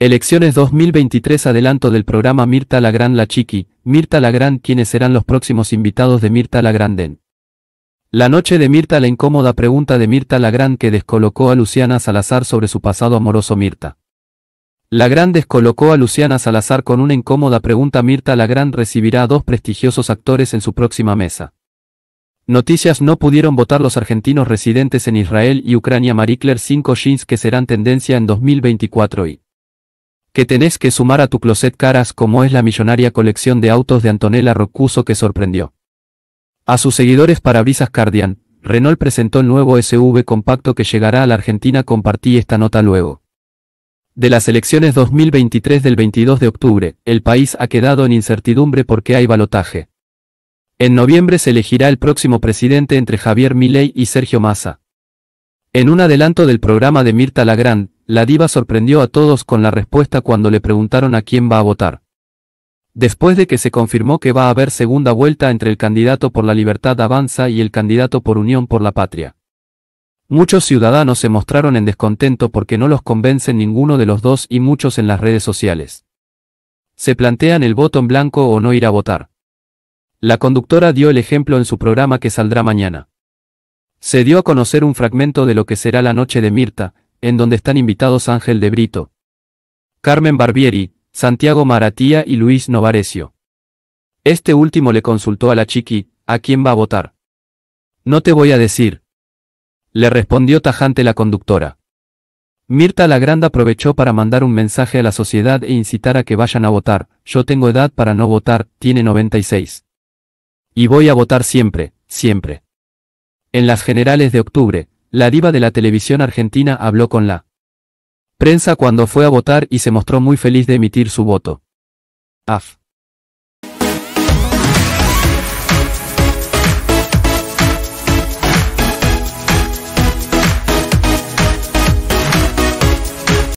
Elecciones 2023 Adelanto del programa Mirta Lagrán La Chiqui, Mirta Lagrán quienes serán los próximos invitados de Mirta Den. La noche de Mirta la incómoda pregunta de Mirta Lagrán que descolocó a Luciana Salazar sobre su pasado amoroso Mirta. Lagrán descolocó a Luciana Salazar con una incómoda pregunta Mirta Lagrán recibirá a dos prestigiosos actores en su próxima mesa. Noticias no pudieron votar los argentinos residentes en Israel y Ucrania Marikler 5 Shins que serán tendencia en 2024 y que tenés que sumar a tu closet caras como es la millonaria colección de autos de Antonella Roccuso que sorprendió. A sus seguidores para visas Cardian, Renault presentó el nuevo SUV compacto que llegará a la Argentina. Compartí esta nota luego. De las elecciones 2023 del 22 de octubre, el país ha quedado en incertidumbre porque hay balotaje. En noviembre se elegirá el próximo presidente entre Javier Milei y Sergio Massa. En un adelanto del programa de Mirta Lagrand la diva sorprendió a todos con la respuesta cuando le preguntaron a quién va a votar. Después de que se confirmó que va a haber segunda vuelta entre el candidato por la libertad avanza y el candidato por Unión por la Patria. Muchos ciudadanos se mostraron en descontento porque no los convence ninguno de los dos y muchos en las redes sociales. Se plantean el voto en blanco o no ir a votar. La conductora dio el ejemplo en su programa que saldrá mañana. Se dio a conocer un fragmento de lo que será la noche de Mirta, en donde están invitados Ángel de Brito, Carmen Barbieri, Santiago Maratía y Luis Novarecio. Este último le consultó a la chiqui, ¿a quién va a votar? No te voy a decir. Le respondió tajante la conductora. Mirta Lagranda aprovechó para mandar un mensaje a la sociedad e incitar a que vayan a votar, yo tengo edad para no votar, tiene 96. Y voy a votar siempre, siempre. En las generales de octubre, la diva de la televisión argentina habló con la prensa cuando fue a votar y se mostró muy feliz de emitir su voto. AF.